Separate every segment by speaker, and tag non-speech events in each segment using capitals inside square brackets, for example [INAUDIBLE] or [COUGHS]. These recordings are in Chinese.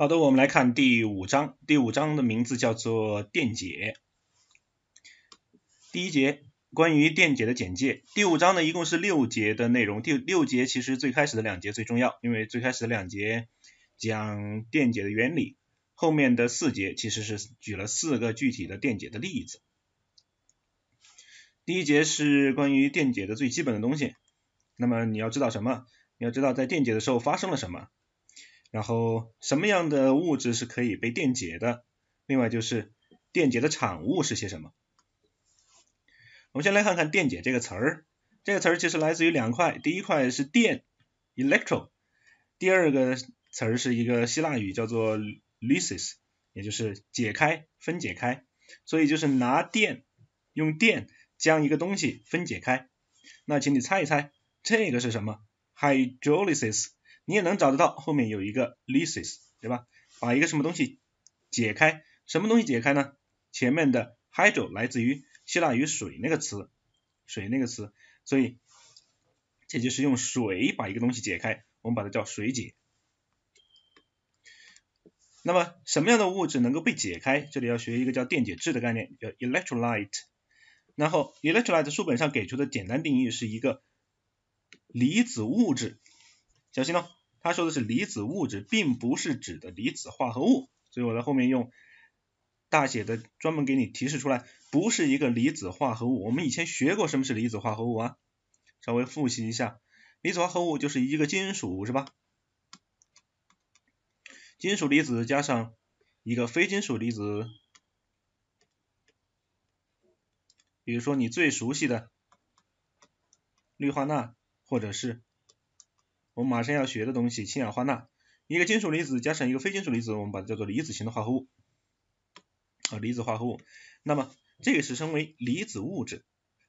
Speaker 1: 好的，我们来看第五章。第五章的名字叫做电解。第一节关于电解的简介。第五章呢，一共是六节的内容。第六节其实最开始的两节最重要，因为最开始的两节讲电解的原理，后面的四节其实是举了四个具体的电解的例子。第一节是关于电解的最基本的东西。那么你要知道什么？你要知道在电解的时候发生了什么。然后什么样的物质是可以被电解的？另外就是电解的产物是些什么？我们先来看看“电解”这个词儿。这个词儿其实来自于两块，第一块是“电 ”（electro），第二个词儿是一个希腊语叫做 “lysis”，也就是解开、分解开。所以就是拿电，用电将一个东西分解开。那请你猜一猜，这个是什么？hydrolysis。你也能找得到，后面有一个 l e a s e s 对吧？把一个什么东西解开，什么东西解开呢？前面的 hydro 来自于希腊语水那个词，水那个词，所以这就是用水把一个东西解开，我们把它叫水解。那么什么样的物质能够被解开？这里要学一个叫电解质的概念，叫 electrolyte。然后 electrolyte 书本上给出的简单定义是一个离子物质，小心哦。他说的是离子物质，并不是指的离子化合物，所以我在后面用大写的专门给你提示出来，不是一个离子化合物。我们以前学过什么是离子化合物啊？稍微复习一下，离子化合物就是一个金属是吧？金属离子加上一个非金属离子，比如说你最熟悉的氯化钠，或者是。我们马上要学的东西，氢氧化钠，一个金属离子加上一个非金属离子，我们把它叫做离子型的化合物，啊，离子化合物。那么这个是称为离子物质。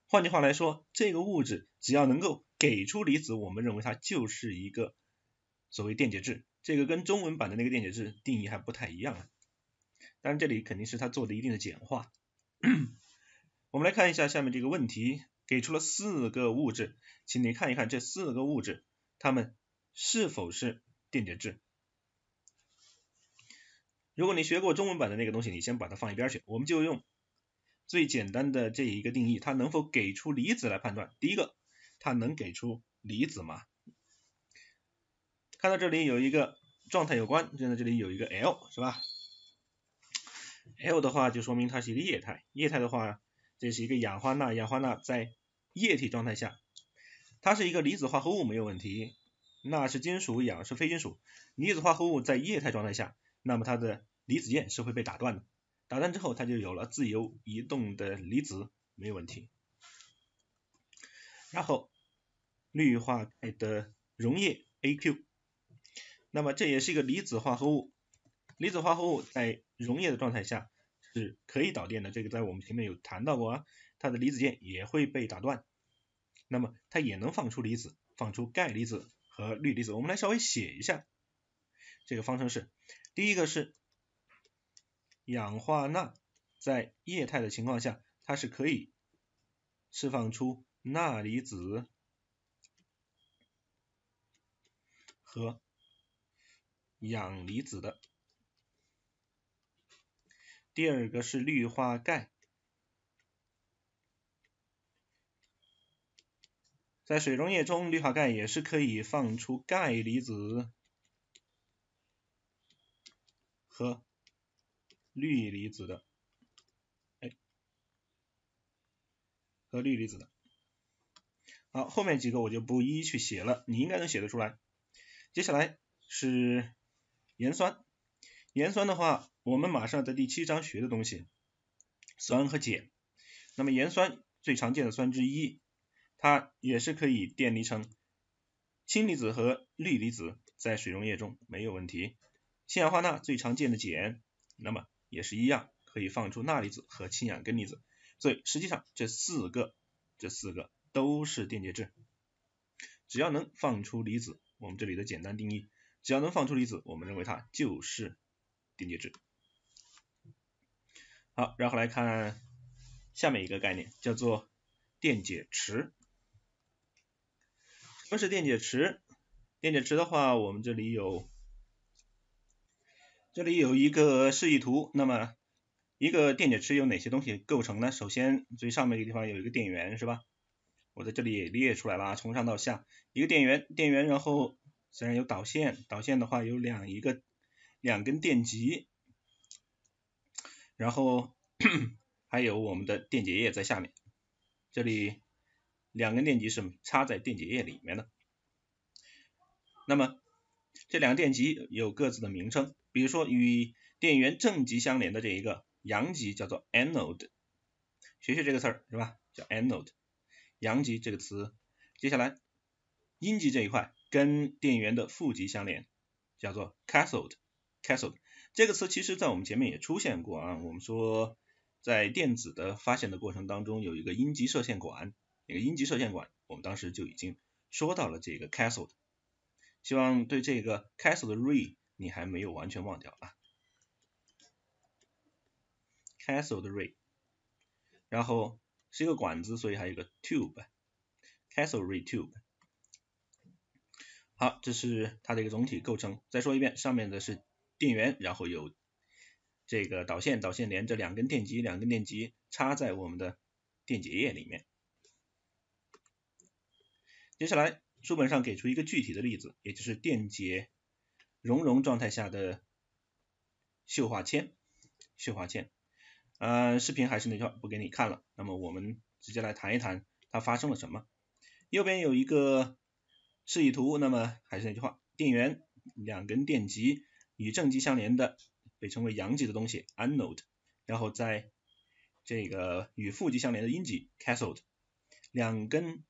Speaker 1: 换句话来说，这个物质只要能够给出离子，我们认为它就是一个所谓电解质。这个跟中文版的那个电解质定义还不太一样啊。当然这里肯定是它做的一定的简化。[CLEARS THROAT] 我们来看一下下面这个问题，给出了四个物质，请你看一看这四个物质。它们是否是电解质？如果你学过中文版的那个东西，你先把它放一边去，我们就用最简单的这一个定义，它能否给出离子来判断。第一个，它能给出离子吗？看到这里有一个状态有关，现在这里有一个 L 是吧？L 的话就说明它是一个液态，液态的话这是一个氧化钠，氧化钠在液体状态下。它是一个离子化合物，没有问题。钠是金属，氧是非金属，离子化合物在液态状态下，那么它的离子键是会被打断的。打断之后，它就有了自由移动的离子，没有问题。然后氯化钙的溶液 Aq，那么这也是一个离子化合物。离子化合物在溶液的状态下是可以导电的，这个在我们前面有谈到过，啊，它的离子键也会被打断。那么它也能放出离子，放出钙离子和氯离子。我们来稍微写一下这个方程式。第一个是氧化钠在液态的情况下，它是可以释放出钠离子和氧离子的。第二个是氯化钙。在水溶液中，氯化钙也是可以放出钙离子和氯离子的，哎，和氯离子的。好，后面几个我就不一一去写了，你应该能写得出来。接下来是盐酸，盐酸的话，我们马上在第七章学的东西，酸和碱。那么盐酸最常见的酸之一。它也是可以电离成氢离子和氯离子，在水溶液中没有问题。氢氧化钠最常见的碱，那么也是一样，可以放出钠离子和氢氧根离子。所以实际上这四个这四个都是电解质，只要能放出离子，我们这里的简单定义，只要能放出离子，我们认为它就是电解质。好，然后来看下面一个概念，叫做电解池。什么是电解池？电解池的话，我们这里有，这里有一个示意图。那么一个电解池有哪些东西构成呢？首先最上面一个地方有一个电源，是吧？我在这里也列出来了，从上到下，一个电源，电源，然后虽然有导线，导线的话有两一个两根电极，然后 [CLEARS THROAT] 还有我们的电解液在下面，这里。两个电极是插在电解液里面的。那么这两个电极有各自的名称，比如说与电源正极相连的这一个阳极叫做 anode，学学这个词儿是吧？叫 anode，阳极这个词。接下来阴极这一块跟电源的负极相连，叫做 cathode，cathode 这个词其实在我们前面也出现过啊。我们说在电子的发现的过程当中有一个阴极射线管。那个阴极射线管，我们当时就已经说到了这个 c a s t l e 的。e 希望对这个 c a s t l e 的 ray 你还没有完全忘掉啊 c a s t l e 的 ray，然后是一个管子，所以还有一个 t u b e c a s t l e ray tube。好，这是它的一个总体构成。再说一遍，上面的是电源，然后有这个导线，导线连着两根电极，两根电极插在我们的电解液里面。接下来，书本上给出一个具体的例子，也就是电解熔融状态下的溴化铅。溴化铅，呃，视频还是那句话，不给你看了。那么我们直接来谈一谈它发生了什么。右边有一个示意图，那么还是那句话，电源，两根电极，与正极相连的被称为阳极的东西 （anode），然后在这个与负极相连的阴极 （cathode），两根。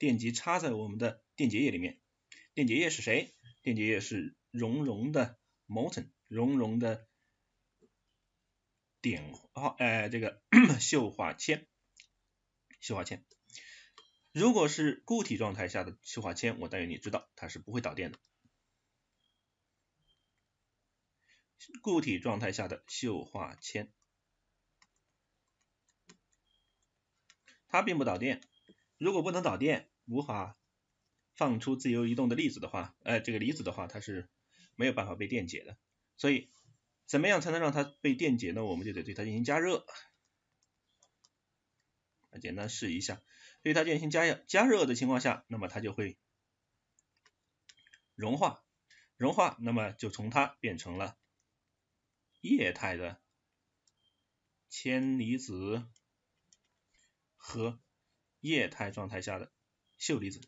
Speaker 1: 电极插在我们的电解液里面，电解液是谁？电解液是熔融的 molten，熔融的碘化哎，这个溴 [CLEARS THROAT] 化铅，溴化铅。如果是固体状态下的溴化铅，我但愿你知道它是不会导电的。固体状态下的溴化铅，它并不导电。如果不能导电。无法放出自由移动的粒子的话，呃，这个离子的话，它是没有办法被电解的。所以，怎么样才能让它被电解呢？我们就得对它进行加热。简单试一下，对它进行加加热的情况下，那么它就会融化，融化，那么就从它变成了液态的铅离子和液态状态下的。溴离子，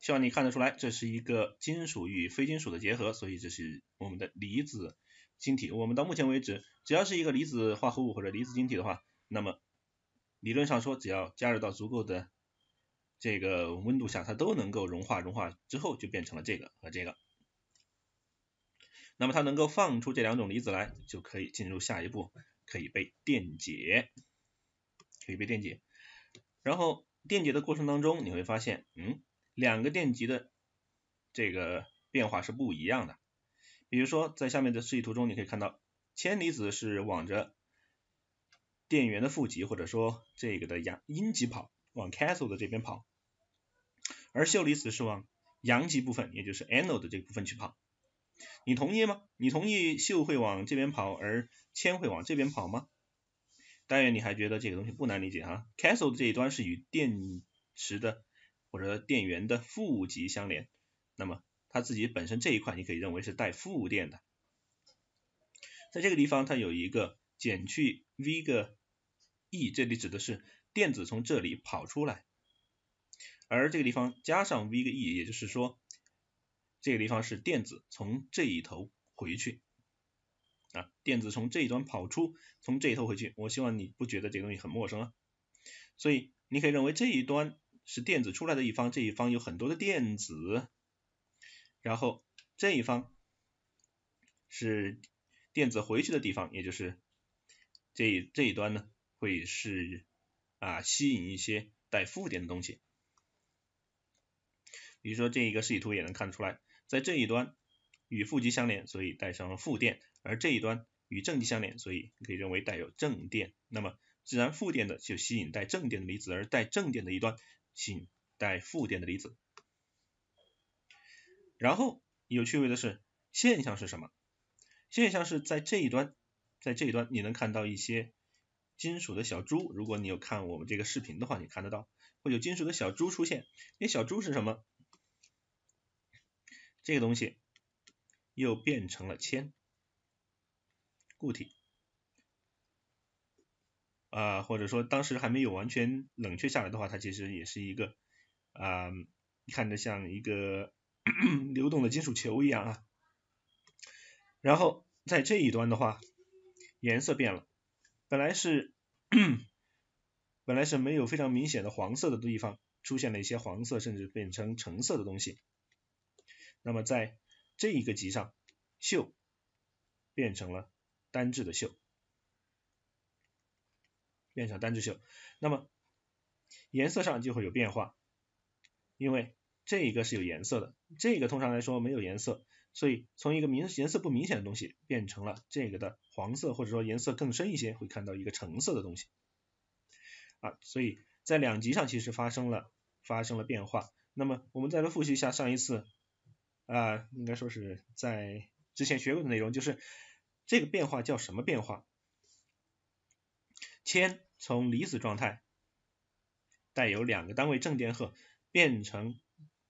Speaker 1: 希望你看得出来，这是一个金属与非金属的结合，所以这是我们的离子晶体。我们到目前为止，只要是一个离子化合物或者离子晶体的话，那么理论上说，只要加热到足够的这个温度下，它都能够融化。融化之后就变成了这个和这个，那么它能够放出这两种离子来，就可以进入下一步，可以被电解。可以被电解，然后电解的过程当中，你会发现，嗯，两个电极的这个变化是不一样的。比如说，在下面的示意图中，你可以看到，铅离子是往着电源的负极，或者说这个的阳阴极跑，往 cathode 的这边跑，而溴离子是往阳极部分，也就是 anode 的这部分去跑。你同意吗？你同意溴会往这边跑，而铅会往这边跑吗？但愿你还觉得这个东西不难理解哈。Castle 的这一端是与电池的或者电源的负极相连，那么它自己本身这一块你可以认为是带负电的。在这个地方它有一个减去 V 个 E，这里指的是电子从这里跑出来，而这个地方加上 V 个 E，也就是说这个地方是电子从这一头回去。啊，电子从这一端跑出，从这一头回去。我希望你不觉得这个东西很陌生啊。所以你可以认为这一端是电子出来的一方，这一方有很多的电子，然后这一方是电子回去的地方，也就是这这一端呢会是啊吸引一些带负电的东西。比如说这一个示意图也能看出来，在这一端与负极相连，所以带上了负电。而这一端与正极相连，所以可以认为带有正电。那么自然负电的就吸引带正电的离子，而带正电的一端吸引带负电的离子。然后有趣味的是，现象是什么？现象是在这一端，在这一端你能看到一些金属的小珠。如果你有看我们这个视频的话，你看得到会有金属的小珠出现。那小珠是什么？这个东西又变成了铅。固体，啊，或者说当时还没有完全冷却下来的话，它其实也是一个啊，看着像一个 [CLEARS THROAT] 流动的金属球一样啊。然后在这一端的话，颜色变了，本来是 [CLEARS THROAT] 本来是没有非常明显的黄色的地方，出现了一些黄色，甚至变成橙色的东西。那么在这一个集上，锈变成了。单质的锈，变成单质锈。那么颜色上就会有变化，因为这一个是有颜色的，这个通常来说没有颜色，所以从一个明颜色不明显的东西变成了这个的黄色，或者说颜色更深一些，会看到一个橙色的东西啊，所以在两极上其实发生了发生了变化。那么我们再来复习一下上一次啊，应该说是在之前学过的内容，就是。这个变化叫什么变化？铅从离子状态，带有两个单位正电荷，变成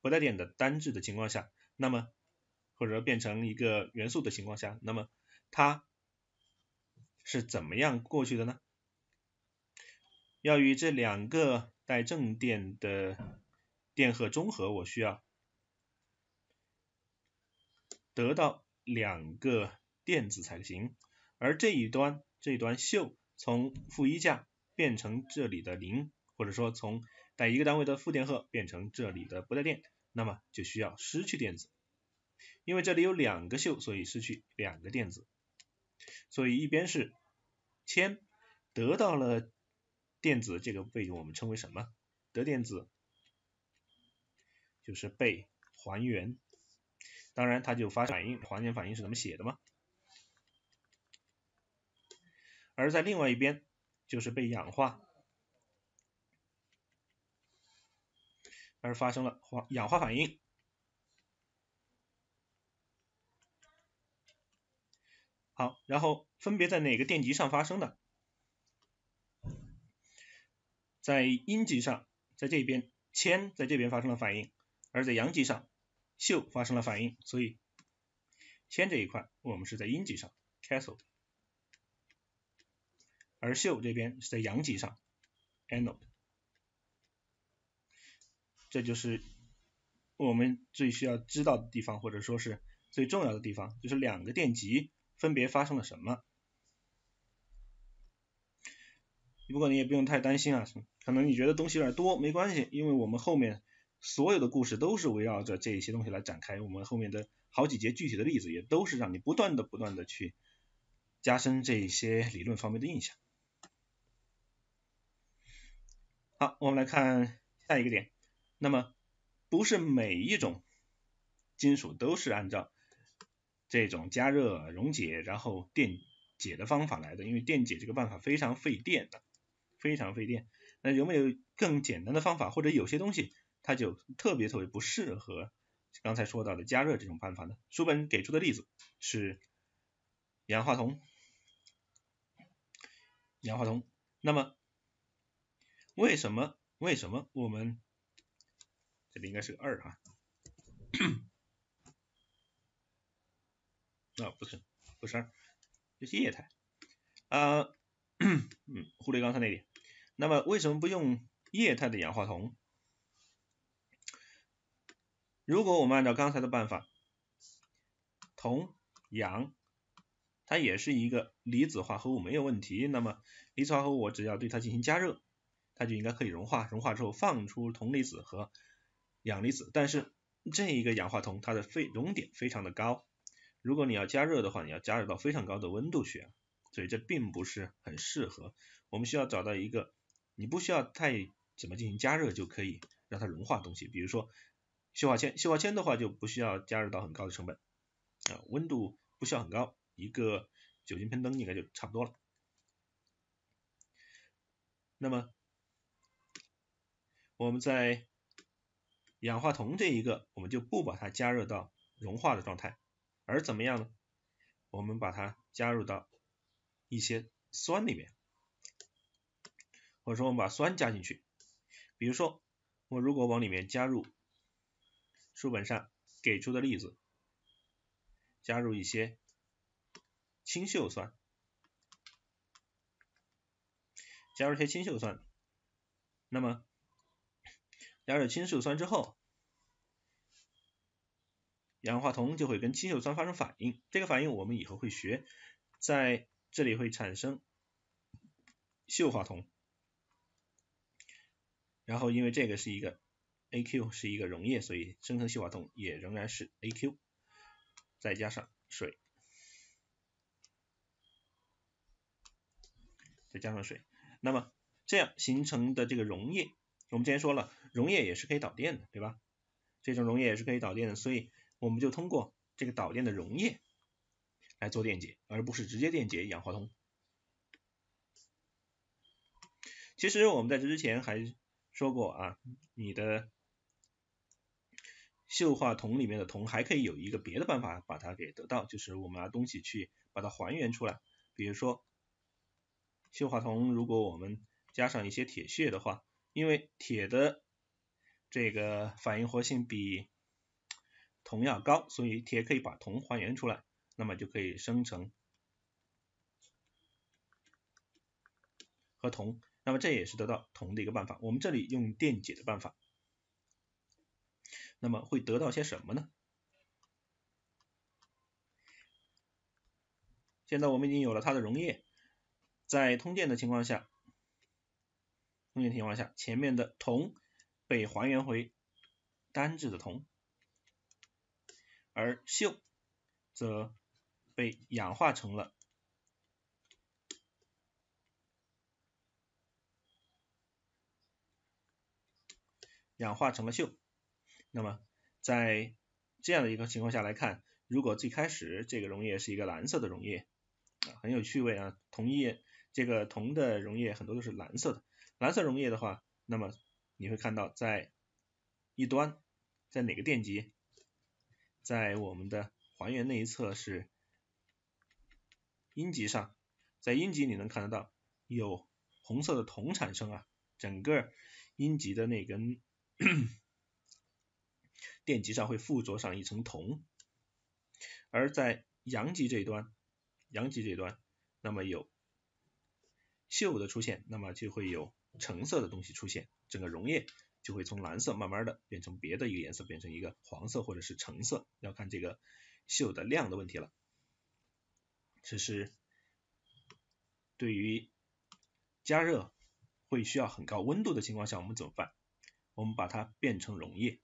Speaker 1: 不带电的单质的情况下，那么或者说变成一个元素的情况下，那么它是怎么样过去的呢？要与这两个带正电的电荷中和，我需要得到两个。电子才行，而这一端这一端溴从负一价变成这里的零，或者说从带一个单位的负电荷变成这里的不带电，那么就需要失去电子，因为这里有两个溴，所以失去两个电子，所以一边是铅得到了电子，这个被我们称为什么？得电子就是被还原，当然它就发生反应，还原反应是怎么写的吗？而在另外一边，就是被氧化，而发生了氧化反应。好，然后分别在哪个电极上发生的？在阴极上，在这边铅在这边发生了反应；而在阳极上，溴发生了反应。所以，铅这一块我们是在阴极上 c a s t l d e 而秀这边是在阳极上，anode，这就是我们最需要知道的地方，或者说是最重要的地方，就是两个电极分别发生了什么。不过你也不用太担心啊，可能你觉得东西有点多，没关系，因为我们后面所有的故事都是围绕着这一些东西来展开，我们后面的好几节具体的例子也都是让你不断的、不断的去加深这一些理论方面的印象。好，我们来看下一个点。那么，不是每一种金属都是按照这种加热溶解然后电解的方法来的，因为电解这个办法非常费电，非常费电。那有没有更简单的方法？或者有些东西它就特别特别不适合刚才说到的加热这种办法呢？书本给出的例子是氧化铜，氧化铜。那么，为什么？为什么？我们这里应该是个二啊？啊，不是，不是二，这是液态。啊，嗯，忽略刚才那点。那么，为什么不用液态的氧化铜？如果我们按照刚才的办法，铜氧，它也是一个离子化合物，没有问题。那么，离子化合物我只要对它进行加热。它就应该可以融化，融化之后放出铜离子和氧离子。但是这一个氧化铜它的沸熔点非常的高，如果你要加热的话，你要加热到非常高的温度去，所以这并不是很适合。我们需要找到一个你不需要太怎么进行加热就可以让它融化东西，比如说溴化铅，溴化铅的话就不需要加热到很高的成本啊，温度不需要很高，一个酒精喷灯应该就差不多了。那么。我们在氧化铜这一个，我们就不把它加热到融化的状态，而怎么样呢？我们把它加入到一些酸里面，或者说我们把酸加进去，比如说我如果往里面加入书本上给出的例子，加入一些氢溴酸，加入一些氢溴酸，那么。加入氢溴酸之后，氧化铜就会跟氢溴酸发生反应。这个反应我们以后会学，在这里会产生溴化铜。然后因为这个是一个 Aq 是一个溶液，所以生成溴化铜也仍然是 Aq，再加上水，再加上水，那么这样形成的这个溶液。我们之前说了，溶液也是可以导电的，对吧？这种溶液也是可以导电的，所以我们就通过这个导电的溶液来做电解，而不是直接电解氧化铜。其实我们在这之前还说过啊，你的溴化铜里面的铜还可以有一个别的办法把它给得到，就是我们拿东西去把它还原出来。比如说，溴化铜，如果我们加上一些铁屑的话。因为铁的这个反应活性比铜要高，所以铁可以把铜还原出来，那么就可以生成和铜，那么这也是得到铜的一个办法。我们这里用电解的办法，那么会得到些什么呢？现在我们已经有了它的溶液，在通电的情况下。中间情况下，前面的铜被还原回单质的铜，而溴则被氧化成了氧化成了溴。那么在这样的一个情况下来看，如果最开始这个溶液是一个蓝色的溶液，很有趣味啊，铜液这个铜的溶液很多都是蓝色的。蓝色溶液的话，那么你会看到在一端，在哪个电极？在我们的还原那一侧是阴极上，在阴极你能看得到有红色的铜产生啊，整个阴极的那根 [COUGHS] 电极上会附着上一层铜，而在阳极这一端，阳极这一端，那么有锈的出现，那么就会有。橙色的东西出现，整个溶液就会从蓝色慢慢的变成别的一个颜色，变成一个黄色或者是橙色，要看这个锈的量的问题了。这是对于加热会需要很高温度的情况下，我们怎么办？我们把它变成溶液。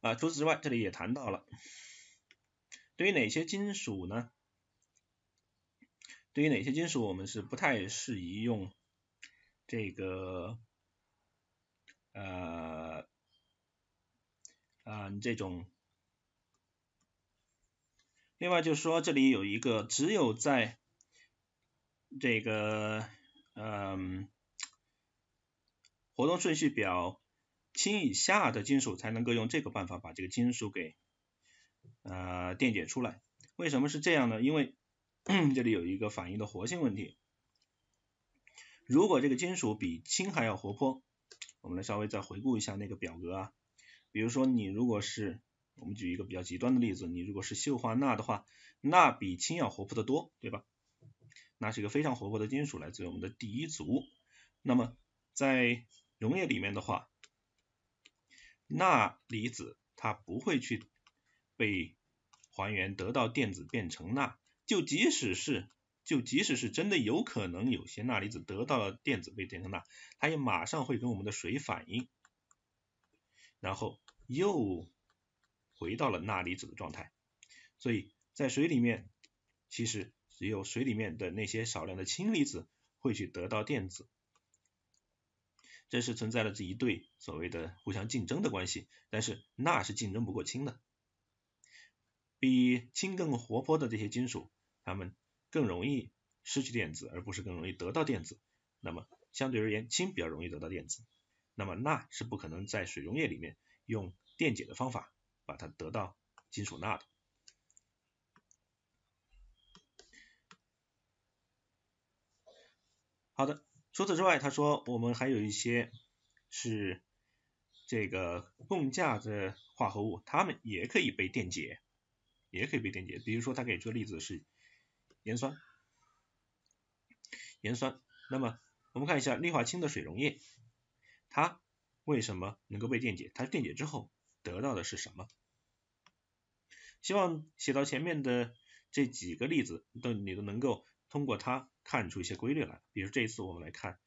Speaker 1: 啊，除此之外，这里也谈到了对于哪些金属呢？对于哪些金属我们是不太适宜用这个呃啊这种，另外就是说，这里有一个只有在这个嗯活动顺序表氢以下的金属才能够用这个办法把这个金属给呃电解出来。为什么是这样呢？因为这里有一个反应的活性问题。如果这个金属比氢还要活泼，我们来稍微再回顾一下那个表格啊。比如说你如果是，我们举一个比较极端的例子，你如果是溴化钠的话，钠比氢要活泼的多，对吧？钠是一个非常活泼的金属，来自于我们的第一族。那么在溶液里面的话，钠离子它不会去被还原得到电子变成钠。就即使是，就即使是真的有可能有些钠离子得到了电子被变成钠，它也马上会跟我们的水反应，然后又回到了钠离子的状态。所以在水里面，其实只有水里面的那些少量的氢离子会去得到电子，这是存在了这一对所谓的互相竞争的关系。但是钠是竞争不过氢的。比氢更活泼的这些金属，它们更容易失去电子，而不是更容易得到电子。那么相对而言，氢比较容易得到电子。那么钠是不可能在水溶液里面用电解的方法把它得到金属钠的。好的，除此之外，他说我们还有一些是这个共价的化合物，它们也可以被电解。也可以被电解，比如说它给出的例子是盐酸，盐酸。那么我们看一下氯化氢的水溶液，它为什么能够被电解？它电解之后得到的是什么？希望写到前面的这几个例子都你都能够通过它看出一些规律来。比如这一次我们来看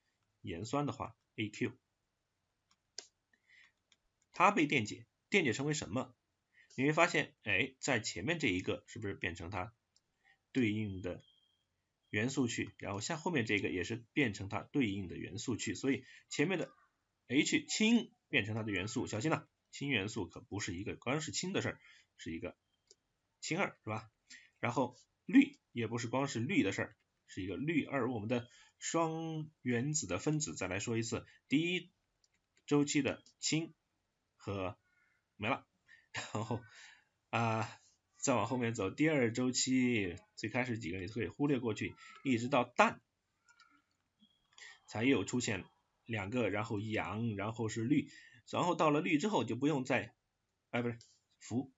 Speaker 1: 盐酸的话，aq，它被电解，电解成为什么？你会发现，哎，在前面这一个是不是变成它对应的元素去？然后像后面这个也是变成它对应的元素去。所以前面的 H 氢变成它的元素，小心了，氢元素可不是一个光是氢的事儿，是一个氢二是吧？然后氯也不是光是氯的事儿，是一个氯二。我们的双原子的分子，再来说一次，第一周期的氢和没了。然后啊，再往后面走，第二周期最开始几个你可以忽略过去，一直到氮，才有出现两个，然后氧，然后是氯，然后到了氯之后就不用再，哎，不是氟，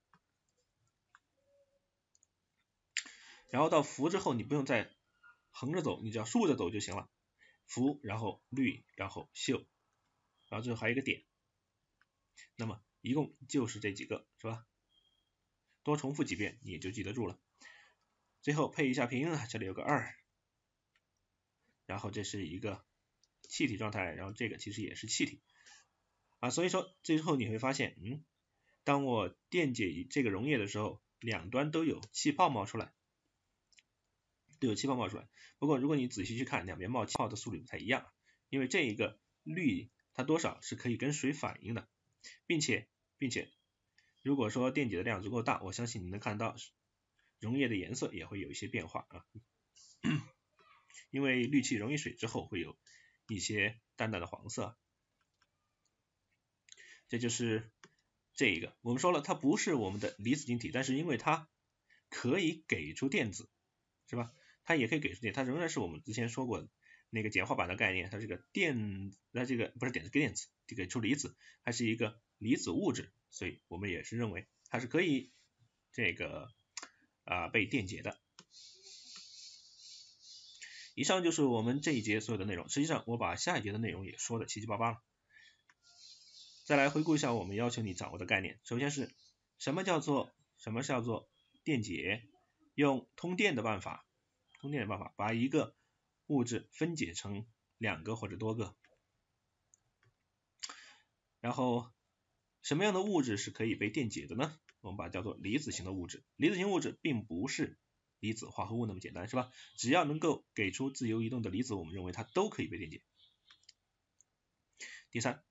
Speaker 1: 然后到氟之后你不用再横着走，你只要竖着走就行了，氟，然后氯，然后溴，然后最后还有一个点，那么。一共就是这几个，是吧？多重复几遍，你就记得住了。最后配一下平，啊，这里有个二，然后这是一个气体状态，然后这个其实也是气体啊。所以说最后你会发现，嗯，当我电解这个溶液的时候，两端都有气泡冒出来，都有气泡冒出来。不过如果你仔细去看，两边冒气泡的速率不太一样，因为这一个氯它多少是可以跟水反应的，并且。并且，如果说电解的量足够大，我相信你能看到溶液的颜色也会有一些变化啊，因为氯气溶于水之后会有一些淡淡的黄色。这就是这一个，我们说了它不是我们的离子晶体，但是因为它可以给出电子，是吧？它也可以给出电，它仍然是我们之前说过的那个简化版的概念，它是个电，它这个不是电子，给电子，给出离子，它是一个。离子物质，所以我们也是认为它是可以这个啊被电解的。以上就是我们这一节所有的内容。实际上，我把下一节的内容也说的七七八八了。再来回顾一下我们要求你掌握的概念，首先是什么叫做什么叫做电解？用通电的办法，通电的办法把一个物质分解成两个或者多个，然后。什么样的物质是可以被电解的呢？我们把它叫做离子型的物质。离子型物质并不是离子化合物那么简单，是吧？只要能够给出自由移动的离子，我们认为它都可以被电解。第三，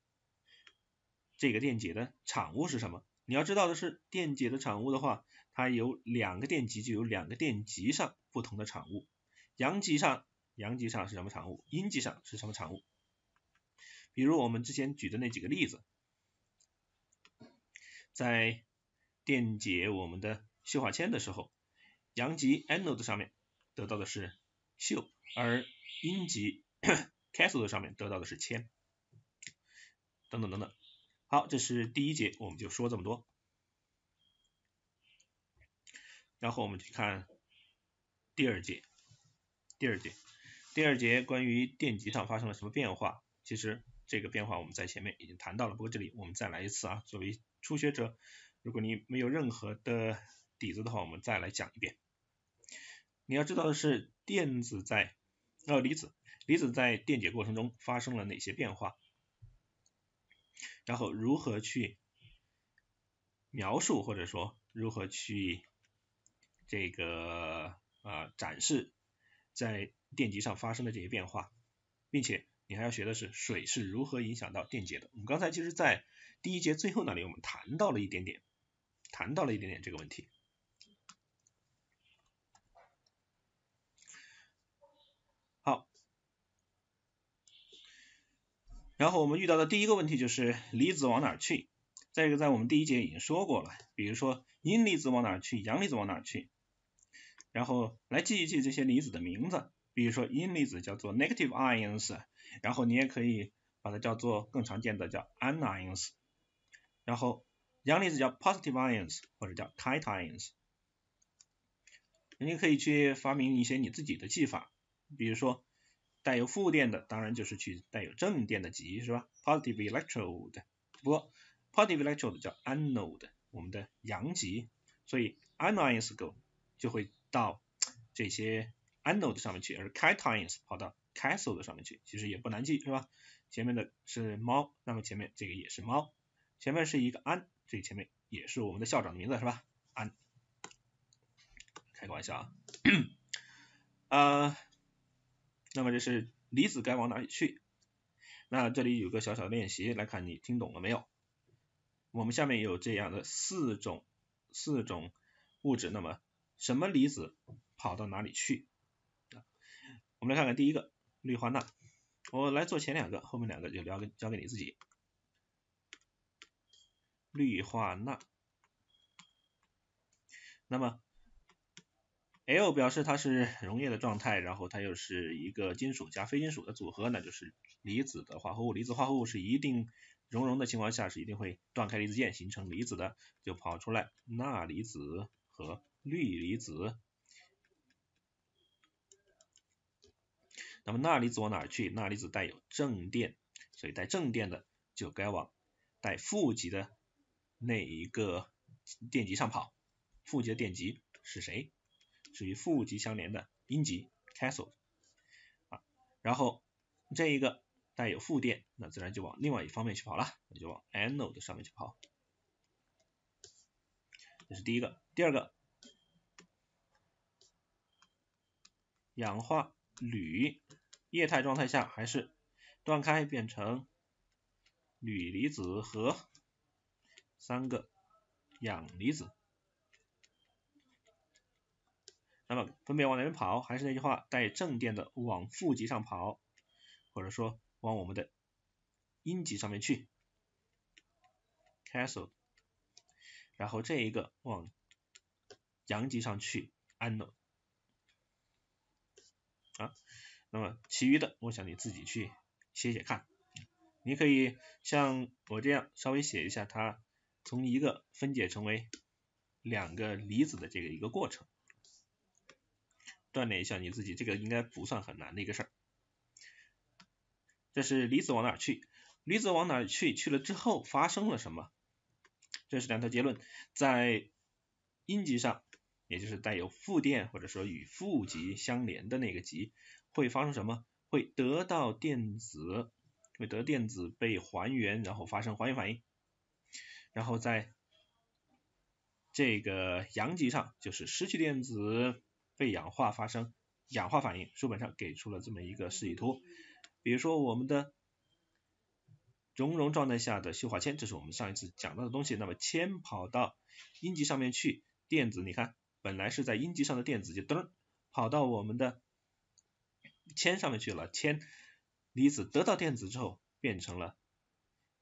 Speaker 1: 这个电解的产物是什么？你要知道的是，电解的产物的话，它有两个电极，就有两个电极上不同的产物。阳极上，阳极上是什么产物？阴极上是什么产物？比如我们之前举的那几个例子。在电解我们的溴化铅的时候，阳极 anode 上面得到的是溴，而阴极 [COUGHS] cathode 上面得到的是铅，等等等等。好，这是第一节，我们就说这么多。然后我们去看第二节，第二节，第二节关于电极上发生了什么变化，其实这个变化我们在前面已经谈到了，不过这里我们再来一次啊，作为。初学者，如果你没有任何的底子的话，我们再来讲一遍。你要知道的是，电子在呃离子，离子在电解过程中发生了哪些变化，然后如何去描述或者说如何去这个呃展示在电极上发生的这些变化，并且你还要学的是水是如何影响到电解的。我们刚才其实，在第一节最后那里，我们谈到了一点点，谈到了一点点这个问题。好，然后我们遇到的第一个问题就是离子往哪儿去？再一个，在我们第一节已经说过了，比如说阴离子往哪儿去，阳离子往哪儿去？然后来记一记这些离子的名字，比如说阴离子叫做 negative ions，然后你也可以把它叫做更常见的叫 anions。然后阳离子叫 positive ions，或者叫 t i t ions。你可以去发明一些你自己的记法，比如说带有负电的，当然就是去带有正电的极是吧？positive electrode，不过 positive electrode 叫 anode，我们的阳极，所以 anions go 就会到这些 anode 上面去，而 cat ions 跑到 cathode 上面去，其实也不难记是吧？前面的是猫，那么前面这个也是猫。前面是一个安，这前面也是我们的校长的名字是吧？安，开个玩笑啊。呃，那么这是离子该往哪里去？那这里有个小小的练习，来看你听懂了没有？我们下面有这样的四种四种物质，那么什么离子跑到哪里去？我们来看看第一个氯化钠，我来做前两个，后面两个就交交给你自己。氯化钠，那么 L 表示它是溶液的状态，然后它又是一个金属加非金属的组合，那就是离子的化合物。离子化合物是一定熔融的情况下是一定会断开离子键，形成离子的，就跑出来钠离子和氯离子。那么钠离子往哪去？钠离子带有正电，所以带正电的就该往带负极的。那一个电极上跑，负极的电极是谁？是与负极相连的阴极，cathode。啊，然后这一个带有负电，那自然就往另外一方面去跑了，那就往 anode 上面去跑。这是第一个，第二个，氧化铝液态状态下还是断开变成铝离子和。三个氧离子，那么分别往哪边跑？还是那句话，带正电的往负极上跑，或者说往我们的阴极上面去，castle。然后这一个往阳极上去，ano。啊，那么其余的，我想你自己去写写看。你可以像我这样稍微写一下它。从一个分解成为两个离子的这个一个过程，锻炼一下你自己，这个应该不算很难的一个事儿。这是离子往哪儿去？离子往哪儿去？去了之后发生了什么？这是两条结论。在阴极上，也就是带有负电或者说与负极相连的那个极，会发生什么？会得到电子，会得电子被还原，然后发生还原反应。然后在这个阳极上，就是失去电子，被氧化发生氧化反应。书本上给出了这么一个示意图，比如说我们的熔融状态下的溴化铅，这是我们上一次讲到的东西。那么铅跑到阴极上面去，电子你看，本来是在阴极上的电子就噔跑到我们的铅上面去了，铅离子得到电子之后变成了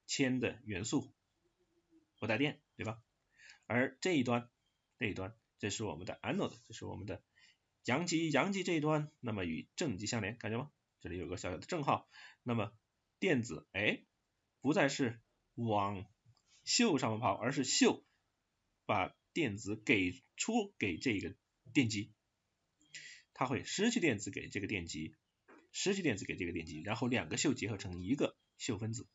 Speaker 1: 铅的元素。不带电，对吧？而这一端，这一端，这是我们的 anode，这是我们的阳极，阳极这一端，那么与正极相连，看见吗？这里有个小小的正号，那么电子，哎，不再是往溴上面跑，而是溴把电子给出给这个电极，它会失去电子给这个电极，失去电子给这个电极，然后两个溴结合成一个溴分子。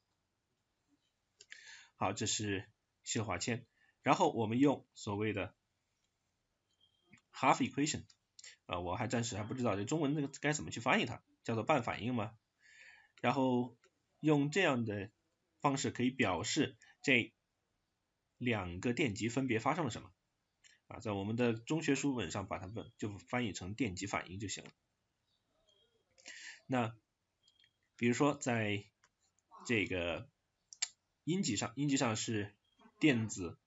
Speaker 1: 好，这是。溴化铅，然后我们用所谓的 half equation，啊，我还暂时还不知道这中文那个该怎么去翻译它，叫做半反应吗？然后用这样的方式可以表示这两个电极分别发生了什么，啊，在我们的中学书本上把它们就翻译成电极反应就行了。那比如说在这个阴极上，阴极上是电子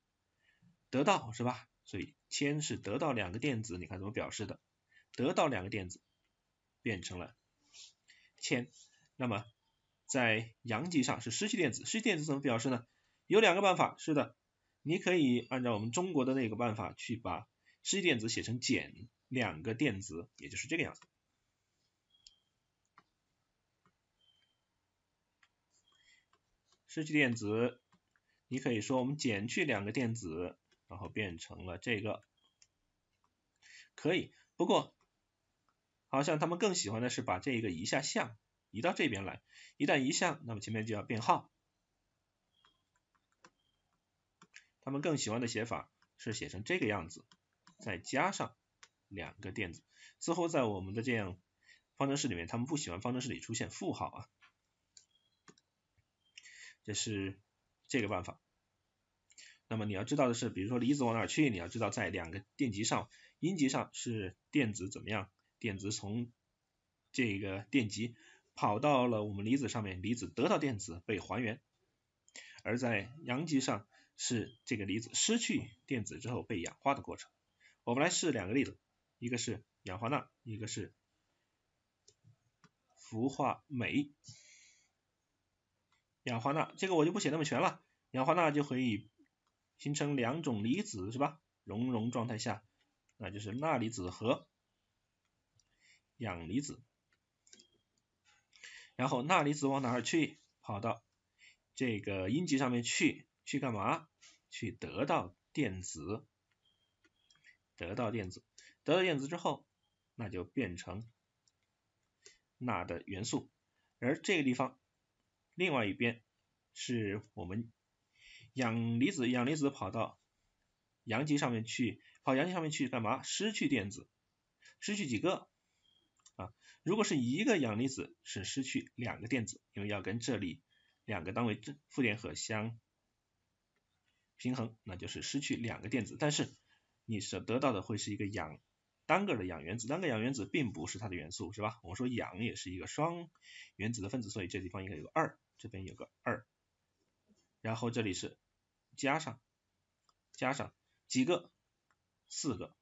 Speaker 1: 得到是吧？所以铅是得到两个电子，你看怎么表示的？得到两个电子变成了铅。那么在阳极上是失去电子，失去电子怎么表示呢？有两个办法，是的，你可以按照我们中国的那个办法去把失去电子写成减两个电子，也就是这个样子。失去电子。你可以说我们减去两个电子，然后变成了这个，可以。不过，好像他们更喜欢的是把这个移下项，移到这边来。一旦移项，那么前面就要变号。他们更喜欢的写法是写成这个样子，再加上两个电子。似乎在我们的这样方程式里面，他们不喜欢方程式里出现负号啊。这是这个办法。那么你要知道的是，比如说离子往哪去，你要知道在两个电极上，阴极上是电子怎么样，电子从这个电极跑到了我们离子上面，离子得到电子被还原，而在阳极上是这个离子失去电子之后被氧化的过程。我们来试两个例子，一个是氧化钠，一个是氟化镁。氧化钠这个我就不写那么全了，氧化钠就可以。形成两种离子是吧？熔融状态下，那就是钠离子和氧离子。然后钠离子往哪儿去？跑到这个阴极上面去，去干嘛？去得到电子，得到电子，得到电子之后，那就变成钠的元素。而这个地方，另外一边是我们。氧离子，氧离子跑到阳极上面去，跑阳极上面去干嘛？失去电子，失去几个啊？如果是一个氧离子，是失去两个电子，因为要跟这里两个单位正负电荷相平衡，那就是失去两个电子。但是你所得到的会是一个氧单个的氧原子，单个氧原子并不是它的元素，是吧？我们说氧也是一个双原子的分子，所以这地方应该有个二，这边有个二，然后这里是。加上加上几个？四个？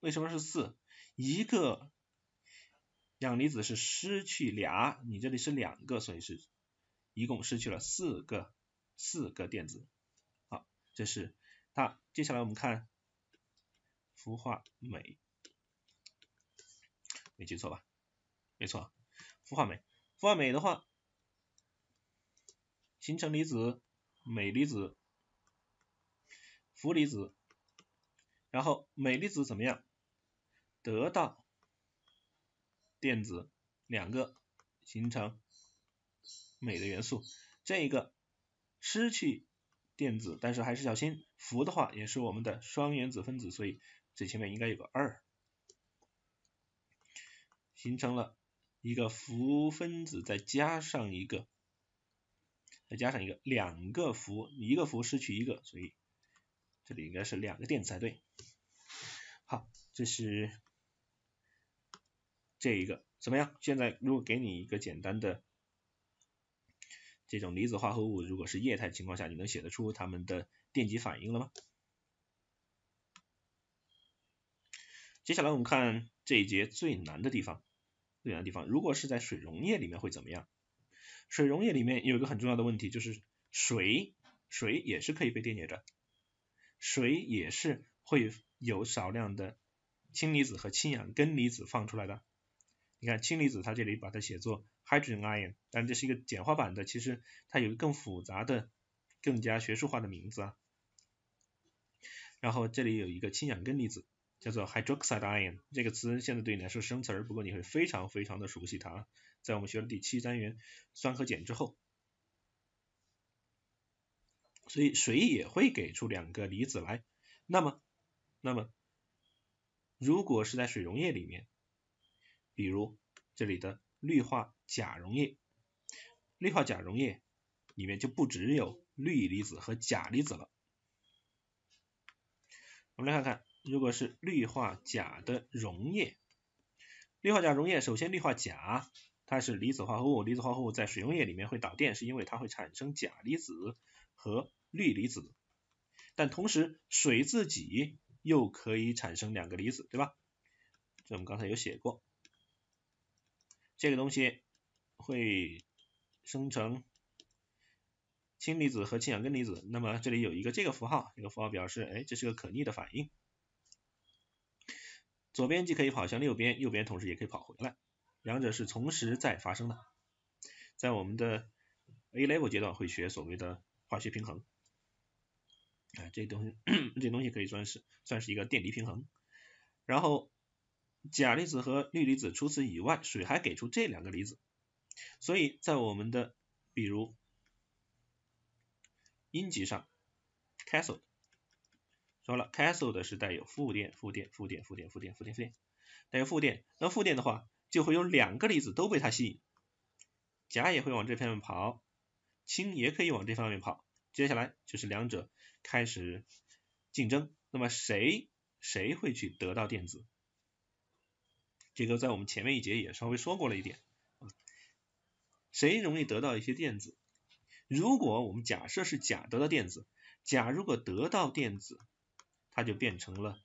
Speaker 1: 为什么是四？一个氧离子是失去俩，你这里是两个，所以是一共失去了四个四个电子。好，这是它。接下来我们看氟化镁，没记错吧？没错，氟化镁。氟化镁的话，形成离子镁离子。氟离子，然后镁离子怎么样？得到电子两个，形成镁的元素。这一个失去电子，但是还是小心，氟的话也是我们的双原子分子，所以最前面应该有个二，形成了一个氟分子，再加上一个，再加上一个，两个氟，一个氟失去一个，所以。这里应该是两个电子才对。好，这是这一个怎么样？现在如果给你一个简单的这种离子化合物，如果是液态情况下，你能写得出它们的电极反应了吗？接下来我们看这一节最难的地方，最难的地方，如果是在水溶液里面会怎么样？水溶液里面有一个很重要的问题，就是水，水也是可以被电解的。水也是会有少量的氢离子和氢氧根离子放出来的。你看氢离子，它这里把它写作 hydrogen ion，但这是一个简化版的，其实它有个更复杂的、更加学术化的名字啊。然后这里有一个氢氧根离子，叫做 hydroxide ion。这个词现在对你来说生词儿，不过你会非常非常的熟悉它，在我们学了第七单元酸和碱之后。所以水也会给出两个离子来，那么，那么，如果是在水溶液里面，比如这里的氯化钾溶液，氯化钾溶液里面就不只有氯离子和钾离子了。我们来看看，如果是氯化钾的溶液，氯化钾溶液首先氯化钾。它是离子化合物，离子化合物在水溶液里面会导电，是因为它会产生钾离子和氯离子，但同时水自己又可以产生两个离子，对吧？这我们刚才有写过，这个东西会生成氢离子和氢氧根离子。那么这里有一个这个符号，这个符号表示，哎，这是个可逆的反应，左边既可以跑向右边，右边同时也可以跑回来。两者是同时在发生的，在我们的 A level 阶段会学所谓的化学平衡，啊，这东西 [CLEARS THROAT] 这东西可以算是算是一个电离平衡。然后，钾离子和氯离子，除此以外，水还给出这两个离子，所以在我们的比如阴极上 c a s t l e 说了 c a s t l e 的是带有负电，负电，负电，负电，负电，负电，带有负电，那负电的话。就会有两个离子都被它吸引，钾也会往这方面跑，氢也可以往这方面跑。接下来就是两者开始竞争，那么谁谁会去得到电子？这个在我们前面一节也稍微说过了一点啊，谁容易得到一些电子？如果我们假设是钾得到电子，钾如果得到电子，它就变成了。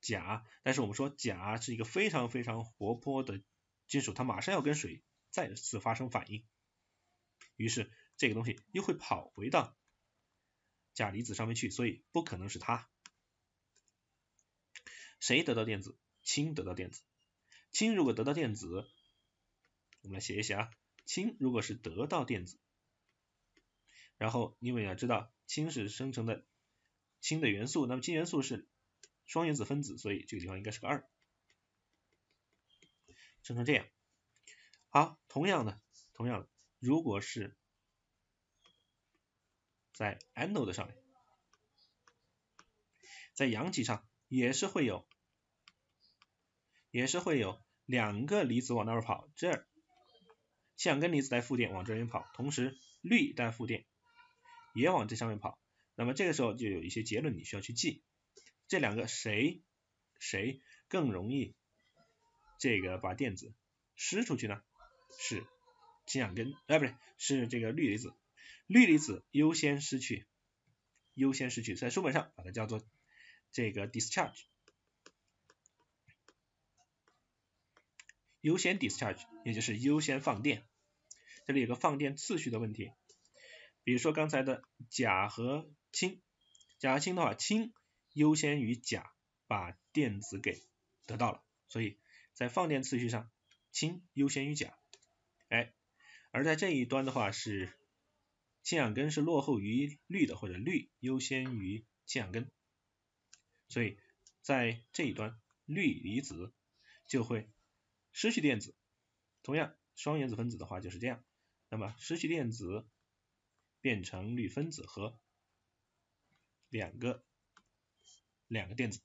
Speaker 1: 钾，但是我们说钾是一个非常非常活泼的金属，它马上要跟水再次发生反应，于是这个东西又会跑回到钾离子上面去，所以不可能是它。谁得到电子？氢得到电子。氢如果得到电子，我们来写一写啊，氢如果是得到电子，然后因为要知道氢是生成的氢的元素，那么氢元素是。双原子分子，所以这个地方应该是个二，生成这样。好，同样的，同样的，如果是在 anode 上面，在阳极上，也是会有，也是会有两个离子往那边跑，这儿，氢根离子带负电往这边跑，同时氯带负电也往这上面跑，那么这个时候就有一些结论你需要去记。这两个谁谁更容易这个把电子失出去呢？是氢氧根哎，不对，是这个氯离子，氯离子优先失去，优先失去，在书本上把它叫做这个 discharge，优先 discharge，也就是优先放电。这里有个放电次序的问题，比如说刚才的钾和氢，钾和氢的话，氢。优先于钾把电子给得到了，所以在放电次序上，氢优先于钾，哎，而在这一端的话是氢氧根是落后于氯的，或者氯优先于氢氧根，所以在这一端氯离子就会失去电子，同样双原子分子的话就是这样，那么失去电子变成氯分子和两个。两个电子，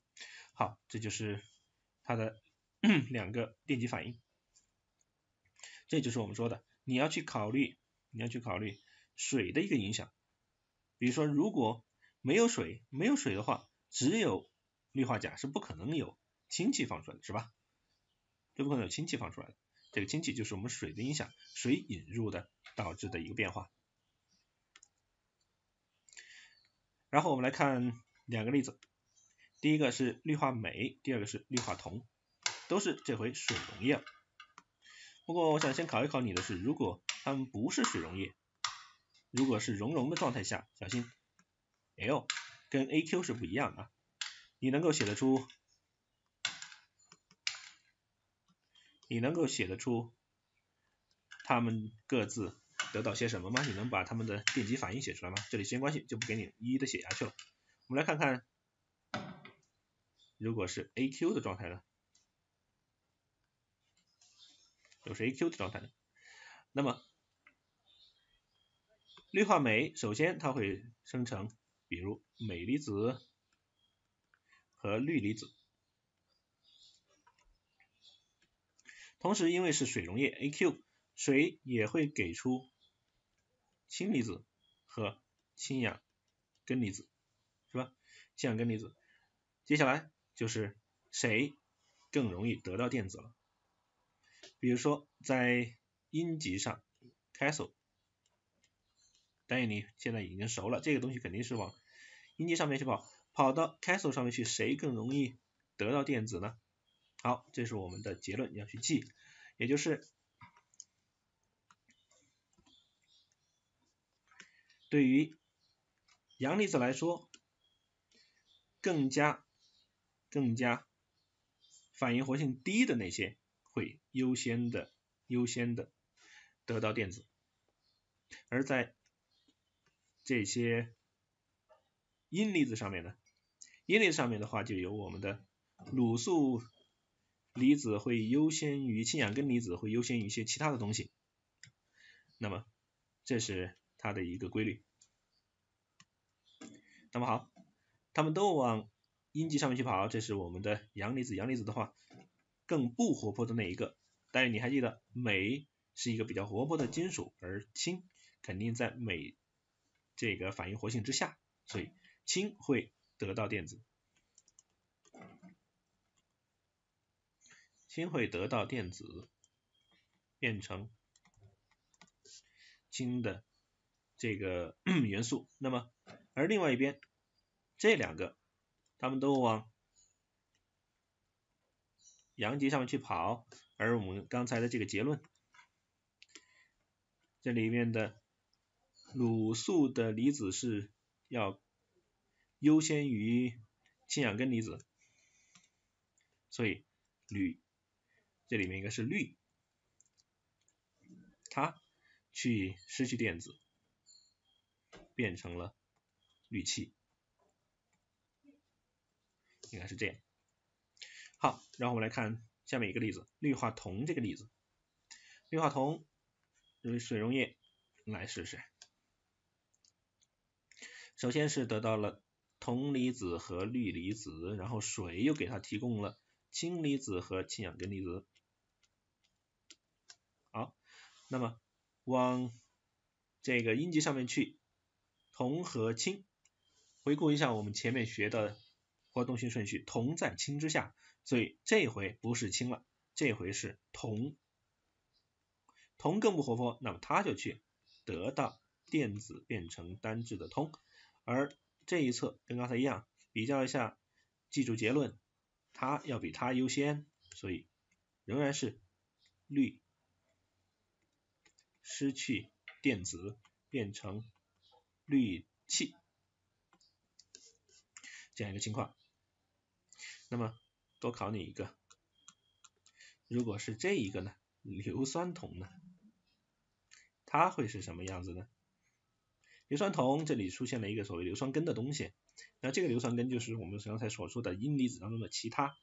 Speaker 1: 好，这就是它的 [CLEARS THROAT] 两个电极反应，这就是我们说的你要去考虑，你要去考虑水的一个影响，比如说如果没有水，没有水的话，只有氯化钾是不可能有氢气放出来的是吧？就不可能有氢气放出来的，这个氢气就是我们水的影响，水引入的导致的一个变化。然后我们来看两个例子。第一个是氯化镁，第二个是氯化铜，都是这回水溶液。不过我想先考一考你的是，如果它们不是水溶液，如果是熔融的状态下，小心 L 跟 AQ 是不一样的。你能够写得出，你能够写得出它们各自得到些什么吗？你能把它们的电极反应写出来吗？这里时间关系就不给你一一的写下去了。我们来看看。如果是 A Q 的状态呢？就是 A Q 的状态，那么氯化镁首先它会生成，比如镁离子和氯离子，同时因为是水溶液 A Q，水也会给出氢离子和氢氧根离子，是吧？氢氧根离子，接下来。就是谁更容易得到电子了？比如说在阴极上 c a t l e 当然你现在已经熟了，这个东西肯定是往阴极上面去跑，跑到 c a s t l e 上面去，谁更容易得到电子呢？好，这是我们的结论，你要去记，也就是对于阳离子来说，更加。更加反应活性低的那些会优先的优先的得到电子，而在这些阴离子上面呢，阴离子上面的话，就有我们的卤素离子会优先于氢氧根离子，会优先于一些其他的东西。那么这是它的一个规律。那么好，他们都往。阴极上面去跑，这是我们的阳离子。阳离子的话，更不活泼的那一个。但是你还记得，镁是一个比较活泼的金属，而氢肯定在镁这个反应活性之下，所以氢会得到电子，氢会得到电子，变成氢的这个 [CLEARS THROAT] 元素。那么，而另外一边这两个。他们都往阳极上面去跑，而我们刚才的这个结论，这里面的卤素的离子是要优先于氢氧根离子，所以铝这里面应该是氯，它去失去电子，变成了氯气。应该是这样。好，然后我们来看下面一个例子，氯化铜这个例子。氯化铜水溶液来试试。首先是得到了铜离子和氯离子，然后水又给它提供了氢离子和氢氧根离子。好，那么往这个阴极上面去，铜和氢。回顾一下我们前面学的。活动性顺序，铜在氢之下，所以这回不是氢了，这回是铜，铜更不活泼，那么它就去得到电子变成单质的铜，而这一侧跟刚才一样，比较一下，记住结论，它要比它优先，所以仍然是氯失去电子变成氯气这样一个情况。那么多考你一个，如果是这一个呢？硫酸铜呢？它会是什么样子呢？硫酸铜这里出现了一个所谓硫酸根的东西，那这个硫酸根就是我们刚才所说的阴离子当中的其他。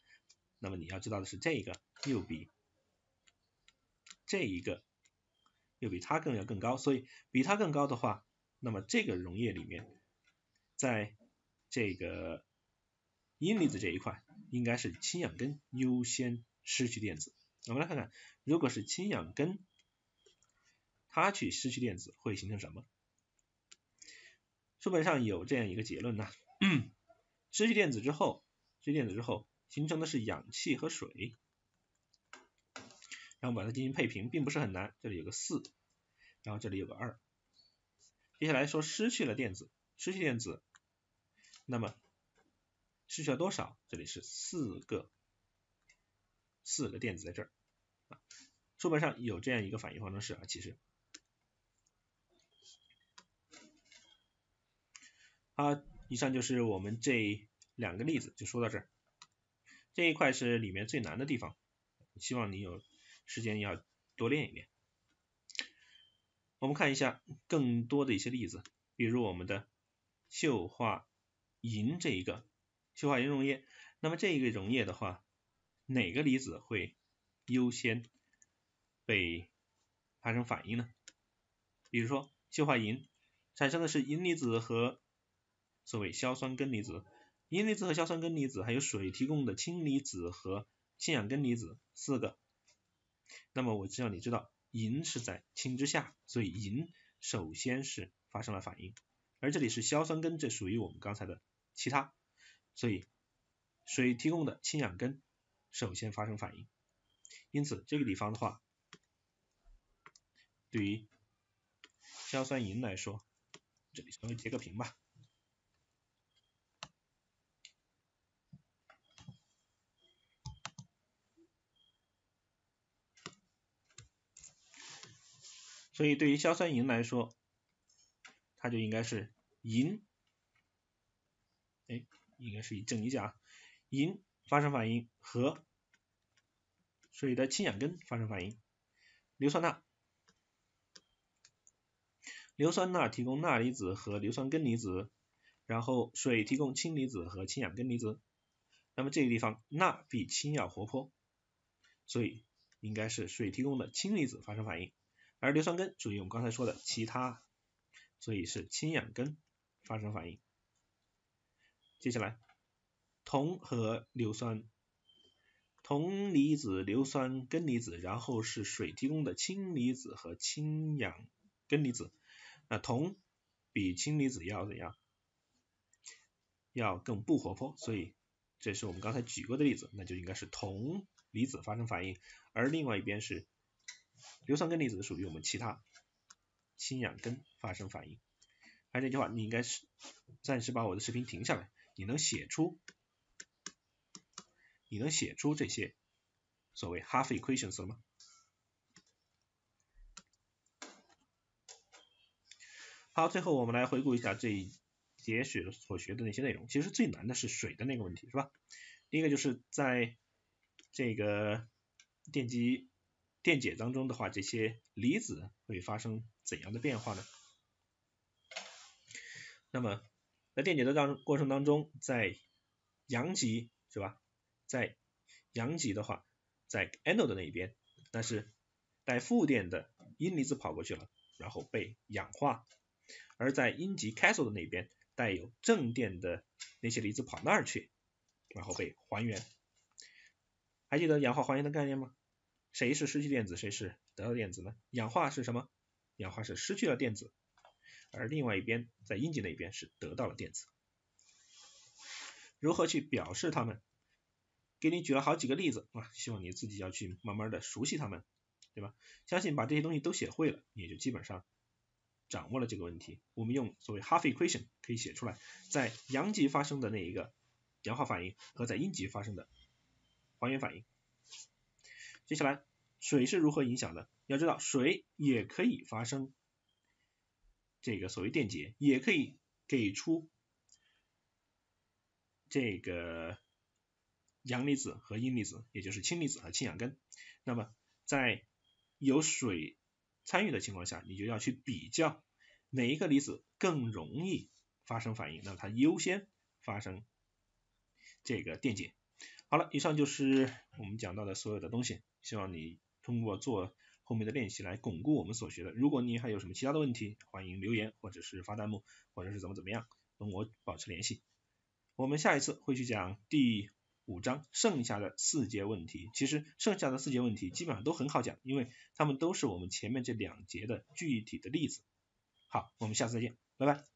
Speaker 1: 那么你要知道的是，这一个又比这一个又比它更要更高，所以比它更高的话，那么这个溶液里面，在这个阴离子这一块。应该是氢氧根优先失去电子，我们来看看，如果是氢氧根，它去失去电子，会形成什么？书本上有这样一个结论呢，失去电子之后，失去电子之后，形成的是氧气和水，然后把它进行配平，并不是很难，这里有个四，然后这里有个二，接下来说失去了电子，失去电子，那么。是需要多少？这里是四个，四个电子在这儿。啊，书本上有这样一个反应方程式啊。其实，好，以上就是我们这两个例子，就说到这儿。这一块是里面最难的地方，希望你有时间要多练一练。我们看一下更多的一些例子，比如我们的溴化银这一个。溴化银溶液，那么这一个溶液的话，哪个离子会优先被发生反应呢？比如说溴化银产生的是银离子和所谓硝酸根离子，银离子和硝酸根离子还有水提供的氢离子和氢氧根离子四个，那么我知道你知道银是在氢之下，所以银首先是发生了反应，而这里是硝酸根，这属于我们刚才的其他。所以，水提供的氢氧根首先发生反应，因此这个地方的话，对于硝酸银来说，这里稍微截个屏吧。所以对于硝酸银来说，它就应该是银，哎。应该是以正一子银发生反应和水的氢氧根发生反应。硫酸钠，硫酸钠提供钠离子和硫酸根离子，然后水提供氢离子和氢氧根离子。那么这个地方钠比氢氧活泼，所以应该是水提供的氢离子发生反应，而硫酸根属于我们刚才说的其他，所以是氢氧根发生反应。接下来，铜和硫酸，铜离子、硫酸根离子，然后是水提供的氢离子和氢氧根离子。那铜比氢离子要怎样？要更不活泼，所以这是我们刚才举过的例子，那就应该是铜离子发生反应，而另外一边是硫酸根离子属于我们其他氢氧根发生反应。还是那句话，你应该是暂时把我的视频停下来。你能写出你能写出这些所谓 half equations 了吗？好，最后我们来回顾一下这一节学所学的那些内容。其实最难的是水的那个问题是吧？第一个就是在这个电极电解当中的话，这些离子会发生怎样的变化呢？那么。电解的当过程当中，在阳极是吧？在阳极的话，在 anode 的那一边，但是带负电的阴离子跑过去了，然后被氧化；而在阴极 cathode 的那边，带有正电的那些离子跑那儿去，然后被还原。还记得氧化还原的概念吗？谁是失去电子，谁是得到电子呢？氧化是什么？氧化是失去了电子。而另外一边，在阴极那边是得到了电子。如何去表示它们？给你举了好几个例子，啊，希望你自己要去慢慢的熟悉它们，对吧？相信把这些东西都写会了，你就基本上掌握了这个问题。我们用所谓 half equation 可以写出来，在阳极发生的那一个氧化反应和在阴极发生的还原反应。接下来，水是如何影响的？要知道，水也可以发生。这个所谓电解也可以给出这个阳离子和阴离子，也就是氢离子和氢氧根。那么在有水参与的情况下，你就要去比较哪一个离子更容易发生反应，那它优先发生这个电解。好了，以上就是我们讲到的所有的东西，希望你通过做。后面的练习来巩固我们所学的。如果你还有什么其他的问题，欢迎留言或者是发弹幕，或者是怎么怎么样，跟我保持联系。我们下一次会去讲第五章剩下的四节问题。其实剩下的四节问题基本上都很好讲，因为它们都是我们前面这两节的具体的例子。好，我们下次再见，拜拜。